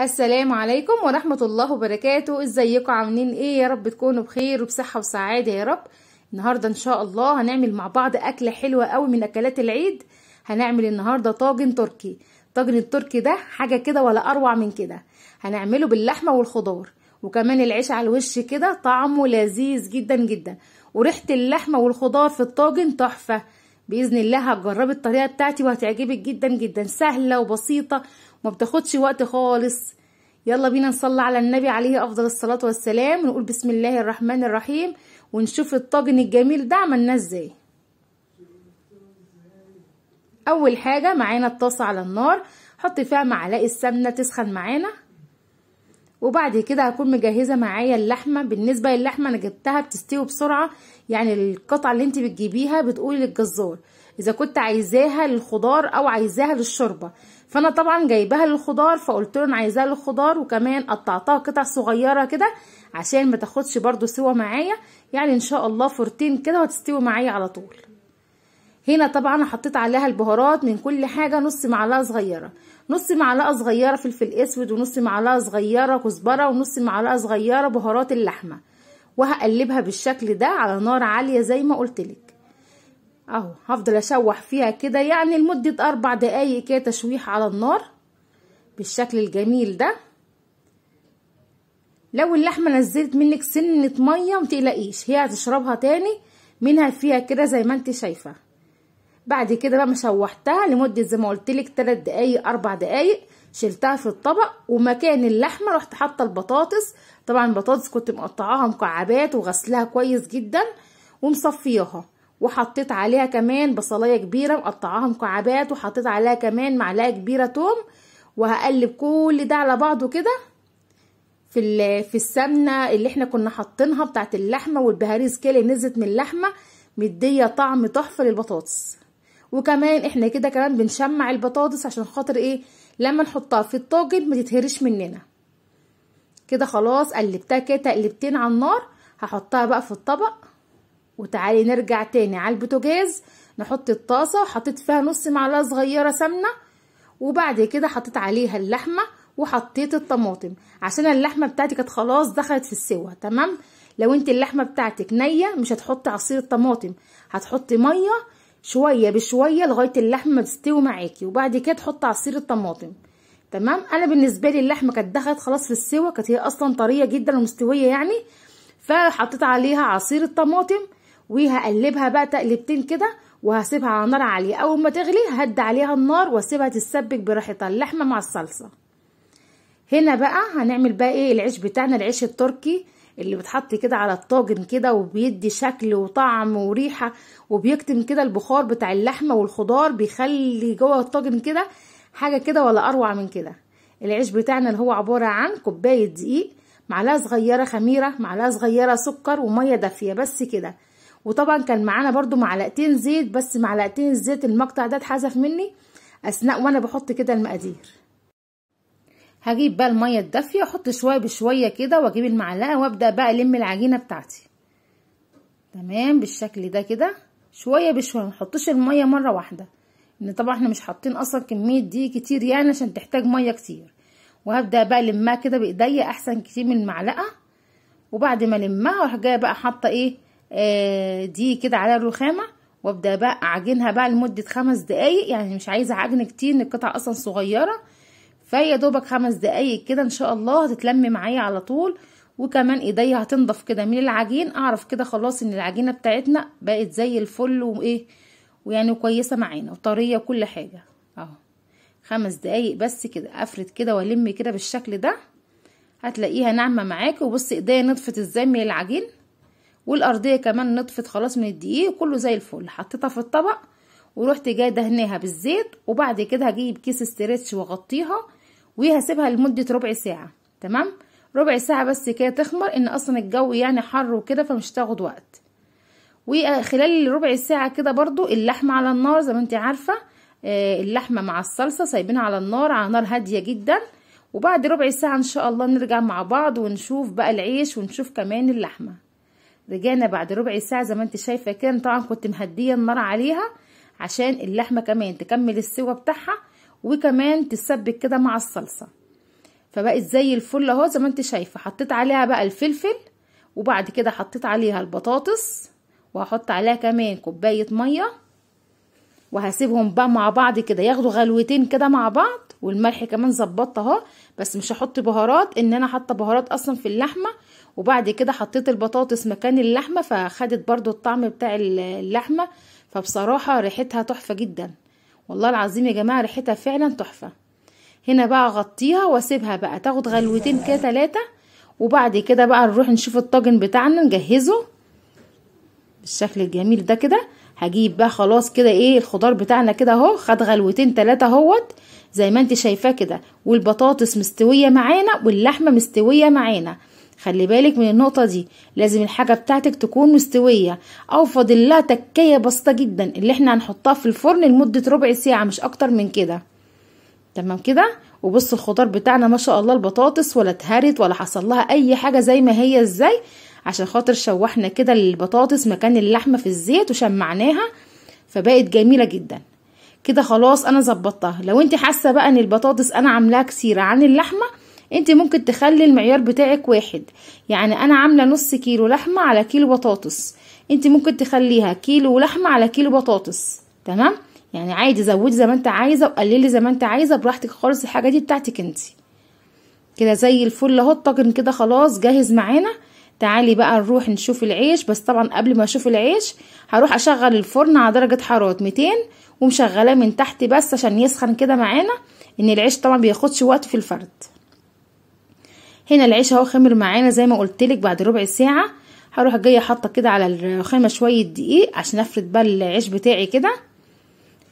السلام عليكم ورحمة الله وبركاته ازيكم عاملين ايه يا رب تكونوا بخير وبصحة وسعادة يا رب النهاردة ان شاء الله هنعمل مع بعض اكلة حلوة قوي من اكلات العيد هنعمل النهاردة طاجن تركي طاجن التركي ده حاجة كده ولا اروع من كده هنعمله باللحمة والخضار وكمان العيش على الوش كده طعمه لذيذ جدا جدا وريحة اللحمة والخضار في الطاجن تحفة باذن الله هتجربي الطريقه بتاعتي وهتعجبك جدا جدا سهله وبسيطه ما بتاخدش وقت خالص يلا بينا نصلي على النبي عليه افضل الصلاه والسلام ونقول بسم الله الرحمن الرحيم ونشوف الطاجن الجميل ده عملناه ازاي اول حاجه معانا الطاسه على النار حط فيها معلقه السمنه تسخن معانا وبعد كده هكون مجهزه معايا اللحمه بالنسبه للحمه انا جبتها بتستوي بسرعه يعني القطعه اللي انت بتجيبيها بتقولي للجزار اذا كنت عايزاها للخضار او عايزاها للشوربه فانا طبعا جايباها للخضار فقلت له انا عايزاها للخضار وكمان قطعتها قطع صغيره كده عشان ما تاخدش برده سوا معايا يعني ان شاء الله فورتين كده وهتستوي معايا على طول هنا طبعا حطيت عليها البهارات من كل حاجه نص معلقه صغيره نص معلقه صغيره فلفل اسود ونص معلقه صغيره كزبره ونص معلقه صغيره بهارات اللحمه وهقلبها بالشكل ده على نار عاليه زي ما قلتلك اهو هفضل اشوح فيها كده يعني لمدة اربع دقايق كده تشويح على النار بالشكل الجميل ده لو اللحمة نزلت منك سنة مية متقلقيش هي هتشربها تاني منها فيها كده زي ما انت شايفة بعد كده بقى مشوحتها لمدة زي ما قلتلك تلات دقايق اربع دقايق شلتها في الطبق ومكان اللحمة رحت حاطة البطاطس طبعا البطاطس كنت مقطعاها مكعبات وغسلها كويس جدا ومصفياها وحطيت عليها كمان بصلايه كبيره مقطعاها مكعبات وحطيت عليها كمان معلقه كبيره توم وهقلب كل ده على بعضه كده في في السمنه اللي احنا كنا حاطينها بتاعت اللحمه والبهاريز كده نزلت من اللحمه مديه طعم تحفه للبطاطس وكمان احنا كده كمان بنشمع البطاطس عشان خاطر ايه لما نحطها في الطاجن ما تتهرش مننا كده خلاص قلبتها كده تقلبتين على النار هحطها بقى في الطبق وتعالي نرجع تاني على البوتاجاز نحط الطاسة وحطيت فيها نص معلقة صغيرة سمنة وبعد كده حطيت عليها اللحمة وحطيت الطماطم عشان اللحمة بتاعتي كانت خلاص دخلت في السوا تمام لو انت اللحمة بتاعتك نية مش هتحطي عصير الطماطم هتحطي مية شوية بشوية لغاية اللحمة تستوي معاكي وبعد كده تحطي عصير الطماطم تمام انا بالنسبة لي اللحمة كانت دخلت خلاص في السوا كانت هي اصلا طرية جدا ومستوية يعني فحطيت عليها عصير الطماطم وهقلبها بقى تقلبتين كده وهسيبها على نار عاليه اول ما تغلي هدي عليها النار واسيبها تتسبك براحتها اللحمه مع الصلصه هنا بقى هنعمل بقى ايه العيش بتاعنا العيش التركي اللي بتحطي كده على الطاجن كده وبيدي شكل وطعم وريحه وبيكتم كده البخار بتاع اللحمه والخضار بيخلي جوه الطاجن كده حاجه كده ولا اروع من كده العيش بتاعنا اللي هو عباره عن كوبايه دقيق معلقه صغيره خميره معلقه صغيره سكر وميه دافيه بس كده وطبعا كان معانا برضو معلقتين زيت بس معلقتين الزيت المقطع ده اتحذف مني اثناء وانا بحط كده المقادير هجيب بقى الميه الدافيه احط شويه بشويه كده واجيب المعلقه وابدا بقى الم العجينه بتاعتي تمام بالشكل ده كده شويه بشويه ما نحطش الميه مره واحده ان طبعا احنا مش حاطين اصلا كميه دي كتير يعني عشان تحتاج ميه كتير وهبدا بقى المها كده بايديا احسن كتير من المعلقه وبعد ما المها اروح جايه بقى حاطه ايه آه، دي كده على الرخامه وابدا بقى اعجنها بقى لمده خمس دقايق يعني مش عايزه عجن كتير ان القطعه اصلا صغيره فيا دوبك خمس دقايق كده ان شاء الله هتتلم معايا على طول وكمان ايديا هتنضف كده من العجين اعرف كده خلاص ان العجينه بتاعتنا بقت زي الفل وايه ويعني كويسه معانا وطريه وكل حاجه اهو خمس دقايق بس كده افرد كده والم كده بالشكل ده هتلاقيها ناعمه معاكي وبصي ايديا نضفت ازاي من العجين والارضيه كمان نطفت خلاص من الدقيق كله زي الفل حطيتها في الطبق ورحت جاي دهنيها بالزيت وبعد كده هجيب كيس استريتش واغطيها وهسيبها لمده ربع ساعه تمام ربع ساعه بس كده تخمر ان اصلا الجو يعني حر وكده فمش هتاخد وقت وخلال ربع ساعه كده برضو اللحمه على النار زي ما انت عارفه آه، اللحمه مع الصلصه سايبينها على النار على نار هاديه جدا وبعد ربع ساعه ان شاء الله نرجع مع بعض ونشوف بقى العيش ونشوف كمان اللحمه رجعنا بعد ربع ساعه زي ما انت شايفه كده طبعا كنت مهديه النار عليها عشان اللحمه كمان تكمل السوا بتاعها وكمان تسبك كده مع الصلصه فبقت زي الفل اهو زي ما انت شايفه حطيت عليها بقى الفلفل وبعد كده حطيت عليها البطاطس وهحط عليها كمان كوبايه ميه وهسيبهم بقى مع بعض كده ياخدوا غلوتين كده مع بعض والملح كمان ظبطت اهو بس مش هحط بهارات ان انا حاطه بهارات اصلا في اللحمه وبعد كده حطيت البطاطس مكان اللحمه فخدت برضو الطعم بتاع اللحمه فبصراحه ريحتها تحفه جدا والله العظيم يا جماعه ريحتها فعلا تحفه هنا بقى اغطيها واسيبها بقى تاخد غلوتين كده ثلاثه وبعد كده بقى نروح نشوف الطاجن بتاعنا نجهزه بالشكل الجميل ده كده هجيب بقى خلاص كده ايه الخضار بتاعنا كده اهو خد غلوتين ثلاثه اهوت زي ما انت شايفاه كده والبطاطس مستوية معانا واللحمة مستوية معانا خلي بالك من النقطة دي لازم الحاجة بتاعتك تكون مستوية أو فاضل لها تكية بسيطة جدا اللي احنا هنحطها في الفرن لمدة ربع ساعة مش أكتر من كده تمام كده وبص الخضار بتاعنا ما شاء الله البطاطس ولا اتهرت ولا حصل لها أي حاجة زي ما هي ازاي عشان خاطر شوحنا كده البطاطس مكان اللحمة في الزيت وشمعناها فبقت جميلة جدا كده خلاص انا ظبطتها لو انت حاسه بقى ان البطاطس انا عاملاها كثيره عن اللحمه انت ممكن تخلي المعيار بتاعك واحد يعني انا عامله نص كيلو لحمه على كيلو بطاطس انت ممكن تخليها كيلو لحمه على كيلو بطاطس تمام يعني عادي زودي زي ما انت عايزه وقللي زي ما انت عايزه براحتك خالص الحاجه دي بتاعتك انت كده زي الفل اهو الطاجن كده خلاص جاهز معانا تعالي بقى نروح نشوف العيش بس طبعا قبل ما اشوف العيش هروح اشغل الفرن على درجة حرارة 200 ومشغلاه من تحت بس عشان يسخن كده معانا ان العيش طبعا بياخدش وقت في الفرد هنا العيش اهو خمر معانا زي ما قلتلك بعد ربع ساعة هروح جاية حاطة كده على الرخامة شوية دقيق عشان افرد بقى العيش بتاعي كده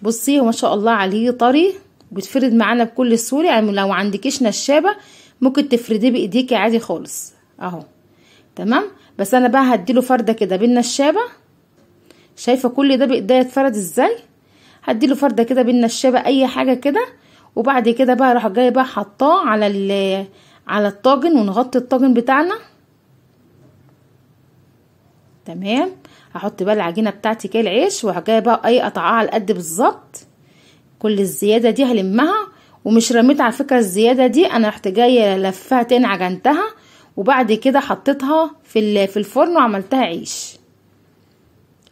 بصي ما شاء الله عليه طري بتفرد معانا بكل سهولة يعني لو عندكيش نشابة ممكن تفرديه بايديكي عادي خالص اهو تمام بس انا بقى هديله فرده كده بالنشابه شايفه كل ده بايديا اتفرد ازاي هديله فرده كده بالنشابه اي حاجه كده وبعد كده بقى اروح جايه بقى حطاه على ال على الطاجن ونغطي الطاجن بتاعنا تمام هحط بقى العجينه بتاعتي كده العيش وجايه بقى اي قطعها على قد بالظبط كل الزياده دي هلمها ومش رميت على فكره الزياده دي انا رحت جايه لفها تاني عجنتها وبعد كده حطيتها في في الفرن وعملتها عيش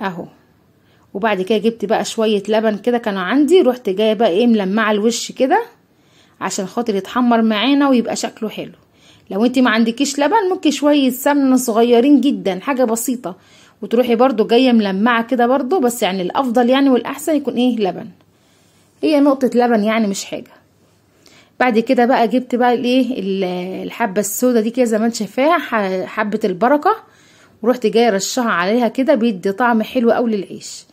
اهو وبعد كده جبت بقى شويه لبن كده كانوا عندي رحت جايه بقى ايه ملمعه الوش كده عشان خاطر يتحمر معانا ويبقى شكله حلو لو انت ما عندكيش لبن ممكن شويه سمنه صغيرين جدا حاجه بسيطه وتروحي برضو جايه ملمعه كده برضو بس يعني الافضل يعني والاحسن يكون ايه لبن هي نقطه لبن يعني مش حاجه بعد كده بقى جبت بقى الايه الحبه السوداء دي كده زي ما انت شايفاها حبه البركه ورحت جايه رشها عليها كده بيدي طعم حلو قوي للعيش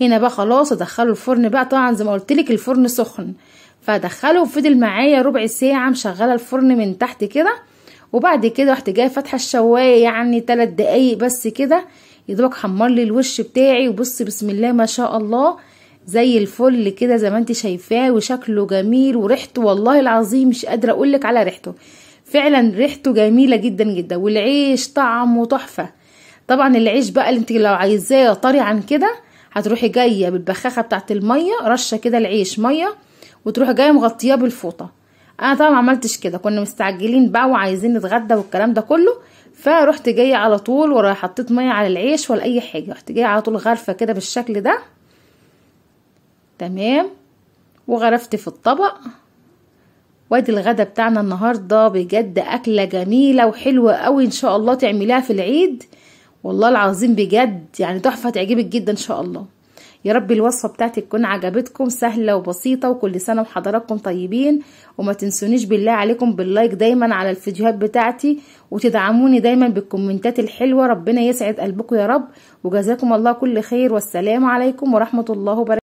هنا بقى خلاص ادخله الفرن بقى طبعا زي ما قلت لك الفرن سخن فدخله وفضل معايا ربع ساعه مشغله الفرن من تحت كده وبعد كده رحت جايه فاتحه الشوايه يعني ثلاث دقايق بس كده يا دوبك حمر لي الوش بتاعي وبص بسم الله ما شاء الله زي الفل كده زي ما انت شايفاه وشكله جميل وريحته والله العظيم مش قادره اقولك على ريحته فعلا ريحته جميله جدا جدا والعيش طعمه تحفه طبعا العيش بقى اللي انت لو عايزاه طري عن كده هتروحي جايه بالبخاخه بتاعه الميه رشه كده العيش ميه وتروحي جايه مغطياه بالفوطه انا طبعا ما عملتش كده كنا مستعجلين بقى وعايزين نتغدى والكلام ده كله فروحت جايه على طول ورايح حطيت ميه على العيش ولا اي حاجه رحت جايه على طول غرفه كده بالشكل ده تمام وغرفت في الطبق وادي الغدا بتاعنا النهارده بجد اكله جميله وحلوه قوي ان شاء الله تعمليها في العيد والله العظيم بجد يعني تحفه هتعجبك جدا ان شاء الله يا رب الوصفه بتاعتي تكون عجبتكم سهله وبسيطه وكل سنه وحضراتكم طيبين وما تنسونيش بالله عليكم باللايك دايما على الفيديوهات بتاعتي وتدعموني دايما بالكومنتات الحلوه ربنا يسعد قلبكم يا رب وجزاكم الله كل خير والسلام عليكم ورحمه الله وبركاته